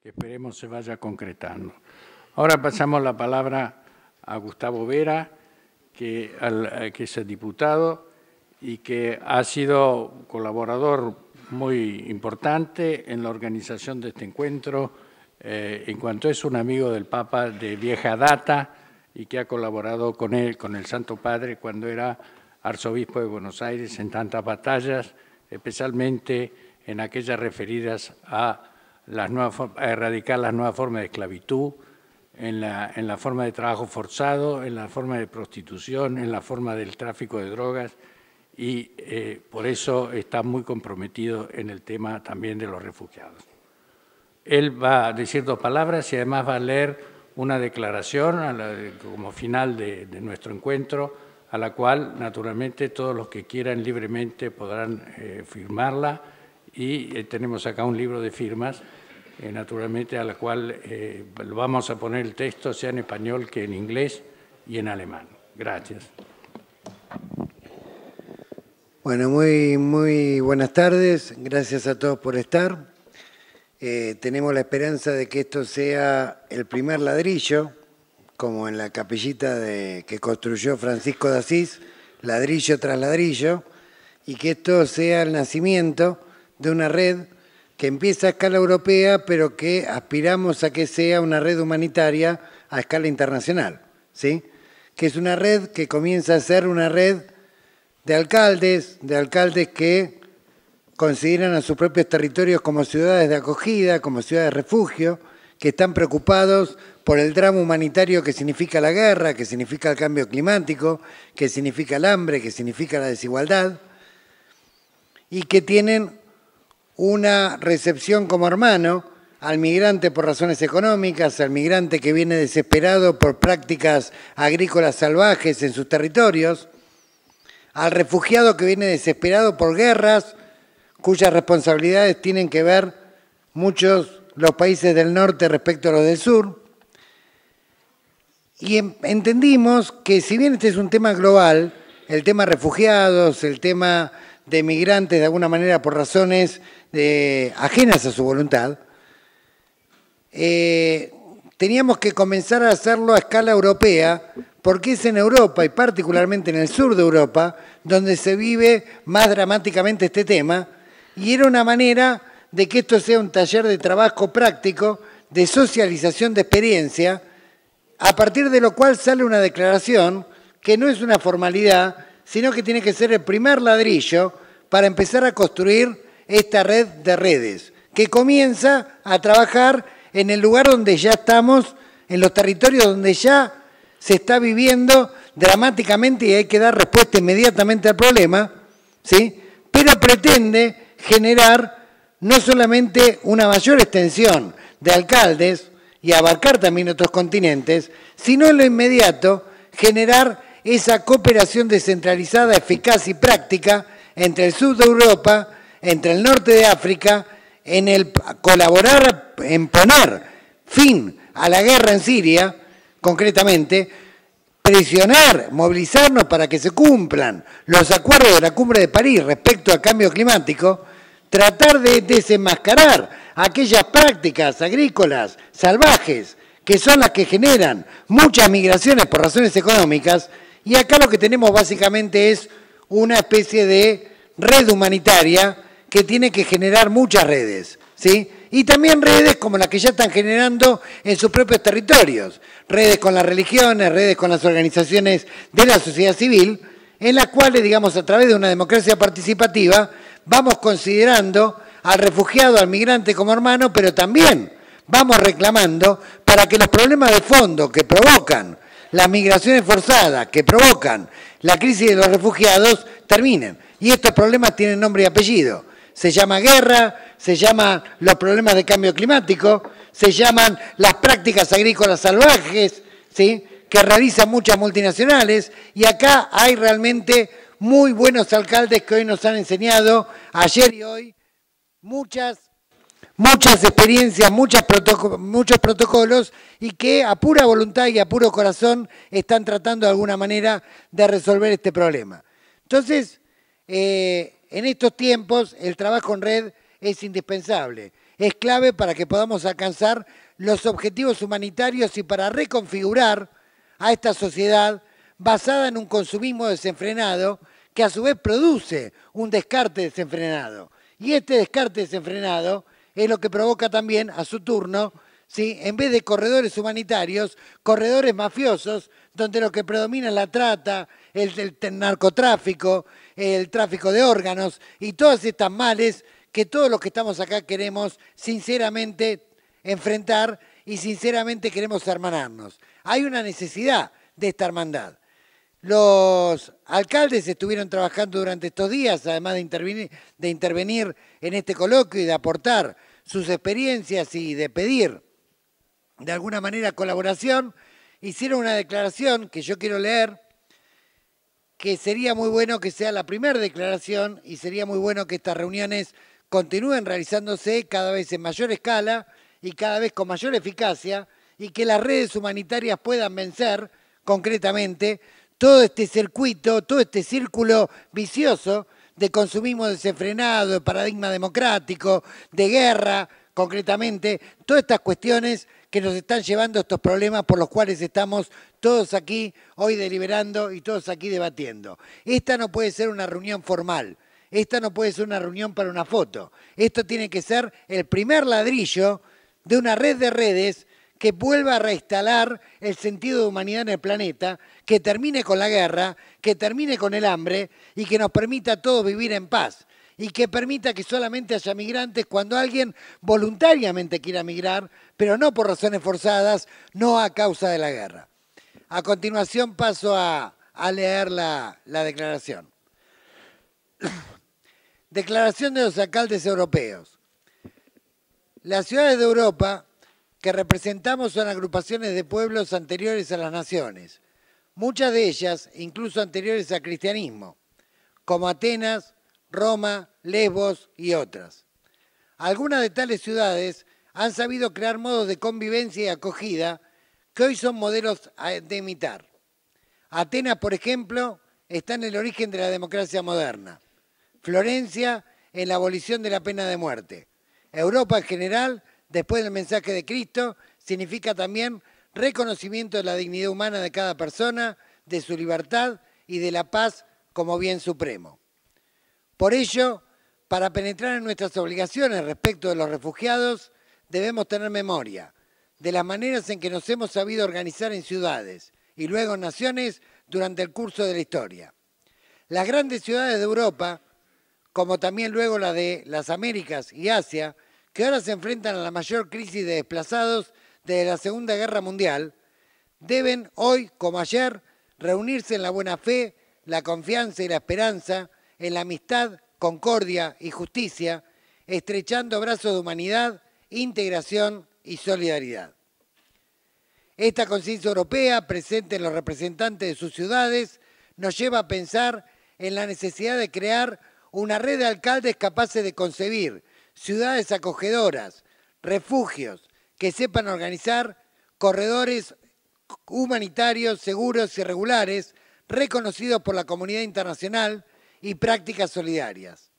que esperemos se vaya concretando. Ahora pasamos la palabra a Gustavo Vera, que, eh, que es el diputado y que ha sido colaborador muy importante en la organización de este encuentro, eh, en cuanto es un amigo del Papa de vieja data y que ha colaborado con él, con el Santo Padre, cuando era arzobispo de Buenos Aires en tantas batallas, especialmente en aquellas referidas a las nuevas, a erradicar las nuevas formas de esclavitud, en la, en la, forma de trabajo forzado, en la forma de prostitución, en la forma del tráfico de drogas y eh, por eso está muy comprometido en el tema también de los refugiados. Él va a decir dos palabras y además va a leer una declaración como final de, nuestro encuentro, a la cual naturalmente todos los que quieran libremente podrán eh, firmarla y eh, tenemos acá un libro de firmas, eh, naturalmente, a la cual eh, vamos a poner el texto, sea en español que en inglés y en alemán. Gracias. Bueno, muy, muy buenas tardes. Gracias a todos por estar. tenemos la esperanza de que esto sea el primer ladrillo, como en la capillita de, que construyó Francisco de Asís, ladrillo tras ladrillo, y que esto sea el nacimiento de una red que empieza a escala europea, pero que aspiramos a que sea una red humanitaria a escala internacional, ¿sí? que es una red que comienza a ser una red de alcaldes, de alcaldes que consideran a sus propios territorios como ciudades de acogida, como ciudades de refugio, que están preocupados por el drama humanitario que significa la guerra, que significa el cambio climático, que significa el hambre, que significa la desigualdad, y que tienen una recepción como hermano al migrante por razones económicas, al migrante que viene desesperado por prácticas agrícolas salvajes en sus territorios, al refugiado que viene desesperado por guerras cuyas responsabilidades tienen que ver muchos los países del norte respecto a los del sur. Y entendimos que si bien este es un tema global, el tema refugiados, el tema de migrantes de alguna manera por razones eh, ajenas a su voluntad, eh, teníamos que comenzar a hacerlo a escala europea, porque es en Europa y particularmente en el sur de Europa donde se vive más dramáticamente este tema, y era una manera de que esto sea un taller de trabajo práctico, de socialización de experiencia, a partir de lo cual sale una declaración que no es una formalidad, sino que tiene que ser el primer ladrillo para empezar a construir esta red de redes, que comienza a trabajar en el lugar donde ya estamos, en los territorios donde ya se está viviendo dramáticamente y hay que dar respuesta inmediatamente al problema, ¿sí? pero pretende generar no solamente una mayor extensión de alcaldes y abarcar también otros continentes, sino en lo inmediato generar esa cooperación descentralizada, eficaz y práctica entre el sur de Europa, entre el norte de África, en el colaborar en poner fin a la guerra en Siria, concretamente, presionar, movilizarnos para que se cumplan los acuerdos de la cumbre de París respecto al cambio climático, tratar de desenmascarar aquellas prácticas agrícolas salvajes que son las que generan muchas migraciones por razones económicas y acá lo que tenemos básicamente es una especie de red humanitaria que tiene que generar muchas redes, ¿sí? Y también redes como las que ya están generando en sus propios territorios, redes con las religiones, redes con las organizaciones de la sociedad civil, en las cuales, digamos, a través de una democracia participativa, vamos considerando al refugiado, al migrante como hermano, pero también vamos reclamando para que los problemas de fondo que provocan las migraciones forzadas que provocan la crisis de los refugiados terminen. Y estos problemas tienen nombre y apellido. Se llama guerra, se llama los problemas de cambio climático, se llaman las prácticas agrícolas salvajes, ¿sí? que realizan muchas multinacionales. Y acá hay realmente muy buenos alcaldes que hoy nos han enseñado, ayer y hoy, muchas muchas experiencias, muchos protocolos y que a pura voluntad y a puro corazón están tratando de alguna manera de resolver este problema. Entonces, eh, en estos tiempos el trabajo en red es indispensable, es clave para que podamos alcanzar los objetivos humanitarios y para reconfigurar a esta sociedad basada en un consumismo desenfrenado que a su vez produce un descarte desenfrenado. Y este descarte desenfrenado es lo que provoca también, a su turno, en vez de corredores humanitarios, corredores mafiosos, donde lo que predomina es la trata, el, narcotráfico, el tráfico de órganos y todas estas males que todos los que estamos acá queremos sinceramente enfrentar y sinceramente queremos hermanarnos. Hay una necesidad de esta hermandad. Los alcaldes estuvieron trabajando durante estos días, además de de intervenir en este coloquio y de aportar sus experiencias y de pedir de alguna manera colaboración, hicieron una declaración que yo quiero leer, que sería muy bueno que sea la primera declaración y sería muy bueno que estas reuniones continúen realizándose cada vez en mayor escala y cada vez con mayor eficacia y que las redes humanitarias puedan vencer concretamente todo este circuito, todo este círculo vicioso de consumismo desenfrenado, de paradigma democrático, de guerra, concretamente, todas estas cuestiones que nos están llevando a estos problemas por los cuales estamos todos aquí hoy deliberando y todos aquí debatiendo. Esta no puede ser una reunión formal, esta no puede ser una reunión para una foto, esto tiene que ser el primer ladrillo de una red de redes que vuelva a reinstalar el sentido de humanidad en el planeta, que termine con la guerra, que termine con el hambre y que nos permita a todos vivir en paz y que permita que solamente haya migrantes cuando alguien voluntariamente quiera migrar, pero no por razones forzadas, no a causa de la guerra. A continuación paso a, leer la, la declaración. declaración de los alcaldes europeos. Las ciudades de Europa representamos son agrupaciones de pueblos anteriores a las naciones, muchas de ellas incluso anteriores al cristianismo, como Atenas, Roma, Lesbos y otras. Algunas de tales ciudades han sabido crear modos de convivencia y acogida que hoy son modelos de imitar. Atenas, por ejemplo, está en el origen de la democracia moderna. Florencia, en la abolición de la pena de muerte. Europa en general después del mensaje de Cristo, significa también reconocimiento de la dignidad humana de cada persona, de su libertad y de la paz como bien supremo. Por ello, para penetrar en nuestras obligaciones respecto de los refugiados, debemos tener memoria de las maneras en que nos hemos sabido organizar en ciudades y luego en naciones durante el curso de la historia. Las grandes ciudades de Europa, como también luego las de las Américas y Asia, que ahora se enfrentan a la mayor crisis de desplazados desde la Segunda Guerra Mundial, deben hoy, como ayer, reunirse en la buena fe, la confianza y la esperanza, en la amistad, concordia y justicia, estrechando brazos de humanidad, integración y solidaridad. Esta conciencia europea, presente en los representantes de sus ciudades, nos lleva a pensar en la necesidad de crear una red de alcaldes capaces de concebir ciudades acogedoras, refugios, que sepan organizar corredores humanitarios seguros y regulares reconocidos por la comunidad internacional y prácticas solidarias.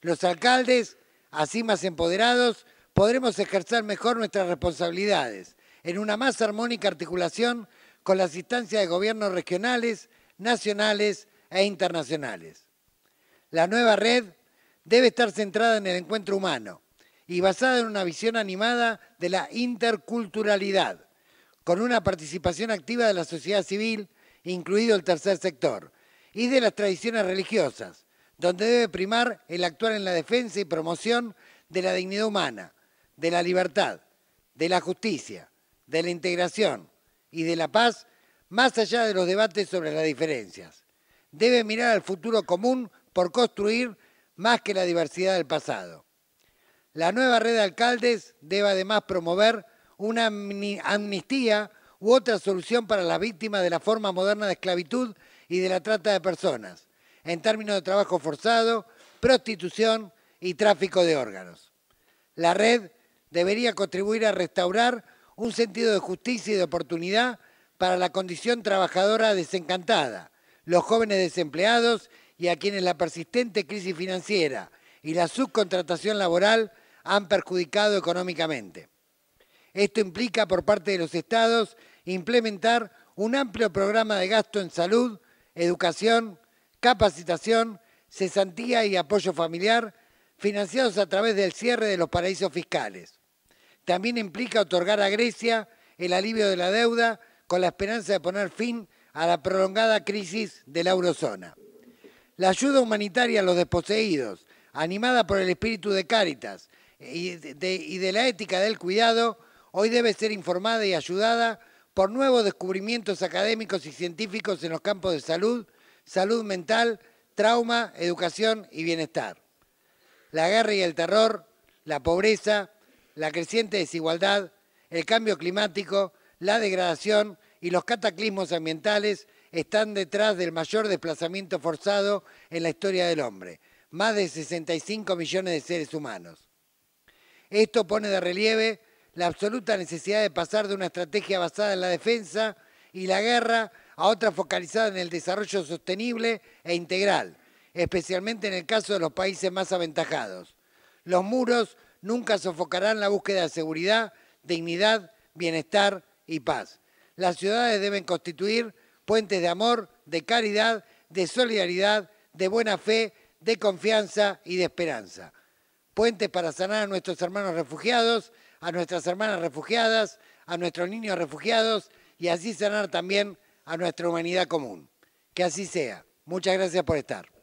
Los alcaldes, así más empoderados, podremos ejercer mejor nuestras responsabilidades en una más armónica articulación con las instancias de gobiernos regionales, nacionales e internacionales. La nueva red debe estar centrada en el encuentro humano y basada en una visión animada de la interculturalidad, con una participación activa de la sociedad civil, incluido el tercer sector, y de las tradiciones religiosas, donde debe primar el actuar en la defensa y promoción de la dignidad humana, de la libertad, de la justicia, de la integración y de la paz, más allá de los debates sobre las diferencias. Debe mirar al futuro común por construir más que la diversidad del pasado. La nueva red de alcaldes debe además promover una amnistía u otra solución para las víctimas de la forma moderna de esclavitud y de la trata de personas, en términos de trabajo forzado, prostitución y tráfico de órganos. La red debería contribuir a restaurar un sentido de justicia y de oportunidad para la condición trabajadora desencantada, los jóvenes desempleados y a quienes la persistente crisis financiera y la subcontratación laboral han perjudicado económicamente. Esto implica por parte de los estados implementar un amplio programa de gasto en salud, educación, capacitación, cesantía y apoyo familiar, financiados a través del cierre de los paraísos fiscales. También implica otorgar a Grecia el alivio de la deuda con la esperanza de poner fin a la prolongada crisis de la eurozona. La ayuda humanitaria a los desposeídos, animada por el espíritu de Cáritas eh, y de, y de la ética del cuidado, hoy debe ser informada y ayudada por nuevos descubrimientos académicos y científicos en los campos de salud, salud mental, trauma, educación y bienestar. La guerra y el terror, la pobreza, la creciente desigualdad, el cambio climático, la degradación y los cataclismos ambientales están detrás del mayor desplazamiento forzado en la historia del hombre, más de 65 millones de seres humanos. Esto pone de relieve la absoluta necesidad de pasar de una estrategia basada en la defensa y la guerra a otra focalizada en el desarrollo sostenible e integral, especialmente en el caso de los países más aventajados. Los muros nunca sofocarán la búsqueda de seguridad, dignidad, bienestar y paz. Las ciudades deben constituir puentes de amor, de caridad, de solidaridad, de buena fe, de confianza y de esperanza. Puentes para sanar a nuestros hermanos refugiados, a nuestras hermanas refugiadas, a nuestros niños refugiados y así sanar también a nuestra humanidad común. Que así sea. Muchas gracias por estar.